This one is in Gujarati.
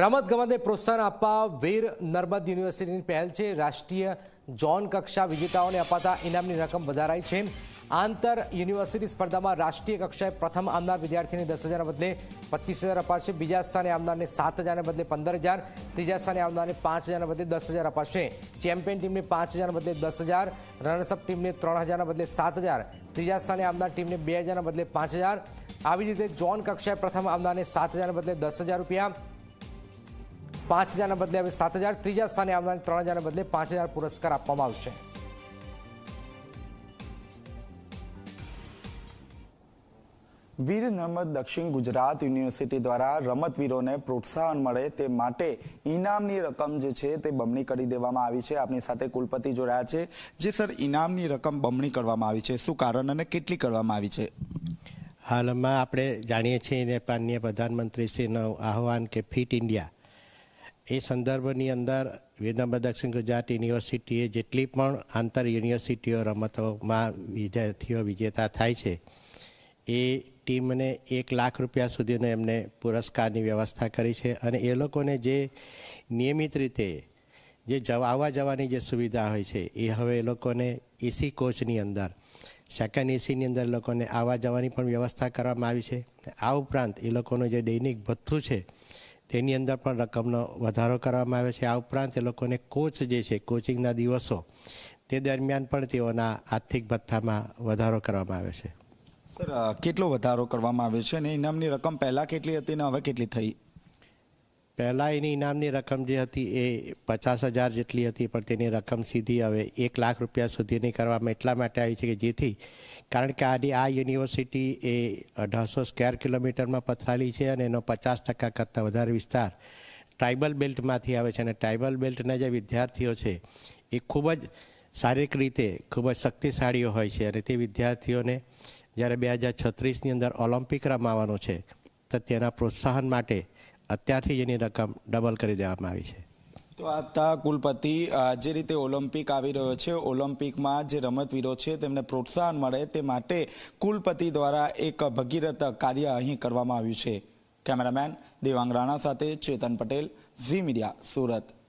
રમતગમતને પ્રોત્સાહન આપવા વીર નર્મદ યુનિવર્સિટીની પહેલ છે રાષ્ટ્રીય જોન કક્ષા વિજેતાઓને અપાતા ઇનામની રકમ વધારાઈ છે આંતર યુનિવર્સિટી સ્પર્ધામાં રાષ્ટ્રીય કક્ષાએ પ્રથમ આમનાર વિદ્યાર્થીને દસ હજારના બદલે પચીસ હજાર અપાશે બીજા સ્થાને આમદારને સાત હજારના બદલે પંદર હજાર ત્રીજા સ્થાને આમદારને પાંચ હજારના બદલે દસ હજાર અપાશે ચેમ્પિયન ટીમને પાંચ હજારના બદલે દસ હજાર રનર્સઅપ ટીમને ત્રણ હજારના બદલે સાત હજાર ત્રીજા સ્થાને આમદાર ટીમને બે હજારના બદલે પાંચ હજાર આવી રીતે જોન કક્ષાએ પ્રથમ આમદારને સાત હજારના બદલે દસ હજાર રૂપિયા પાંચ હજારના બદલે હવે સાત હજાર ત્રીજા સ્થાને આવનાર ત્રણ હજારના બદલે પાંચ હજાર પુરસ્કાર આપવામાં આવશે વીર નર્મદ દક્ષિણ ગુજરાત યુનિવર્સિટી દ્વારા રમતવીરોને પ્રોત્સાહન મળે તે માટે ઇનામની રકમ જે છે તે બમણી કરી દેવામાં આવી છે આપની સાથે કુલપતિ જોડાયા છે જે સર ઇનામની રકમ બમણી કરવામાં આવી છે શું કારણ અને કેટલી કરવામાં આવી છે હાલમાં આપણે જાણીએ છીએ ને માન્ય પ્રધાનમંત્રીશ્રીનું આહવાન કે ફિટ ઇન્ડિયા એ સંદર્ભની અંદર વિદંબા દક્ષિણ ગુજરાત યુનિવર્સિટીએ જેટલી પણ આંતર યુનિવર્સિટીઓ રમતોમાં વિદ્યાર્થીઓ વિજેતા થાય છે એ ટીમને એક લાખ રૂપિયા સુધીનો એમને પુરસ્કારની વ્યવસ્થા કરી છે અને એ લોકોને જે નિયમિત રીતે જે આવવા જવાની જે સુવિધા હોય છે એ હવે એ લોકોને એસી કોચની અંદર સેકન્ડ એસીની અંદર લોકોને આવવા જવાની પણ વ્યવસ્થા કરવામાં આવી છે આ ઉપરાંત એ લોકોનું જે દૈનિક ભથ્થું છે તેની અંદર પણ રકમનો વધારો કરવામાં આવ્યો છે આ ઉપરાંત એ લોકોને કોચ જે છે કોચિંગના દિવસો તે દરમિયાન પણ તેઓના આર્થિક ભથ્થામાં વધારો કરવામાં આવ્યો છે સર કેટલો વધારો કરવામાં આવ્યો છે અને ઇનામની રકમ પહેલાં કેટલી હતી અને હવે કેટલી થઈ પહેલાં એની ઇનામની રકમ જે હતી એ પચાસ હજાર જેટલી હતી પણ તેની રકમ સીધી હવે એક લાખ રૂપિયા સુધીની કરવામાં એટલા માટે આવી છે કે જેથી કારણ કે આની આ યુનિવર્સિટી એ અઢારસો સ્ક્વેર કિલોમીટરમાં પથરાલી છે અને એનો પચાસ ટકા કરતાં વધારે વિસ્તાર ટ્રાઇબલ બેલ્ટમાંથી આવે છે અને ટ્રાઇબલ બેલ્ટના જે વિદ્યાર્થીઓ છે એ ખૂબ જ શારીરિક રીતે ખૂબ જ શક્તિશાળીઓ હોય છે અને તે વિદ્યાર્થીઓને જ્યારે બે હજાર છત્રીસની અંદર ઓલિમ્પિક રમાવાનું છે તો તેના પ્રોત્સાહન માટે અત્યારથી જ એની રકમ ડબલ કરી દેવામાં આવી છે તો આ કુલપતિ જે રીતે ઓલિમ્પિક આવી રહ્યો છે ઓલિમ્પિકમાં જે રમતવીરો છે તેમને પ્રોત્સાહન મળે તે માટે કુલપતિ દ્વારા એક ભગીરથ કાર્ય અહીં કરવામાં આવ્યું છે કેમેરામેન દેવાંગ રાણા સાથે ચેતન પટેલ ઝી મીડિયા સુરત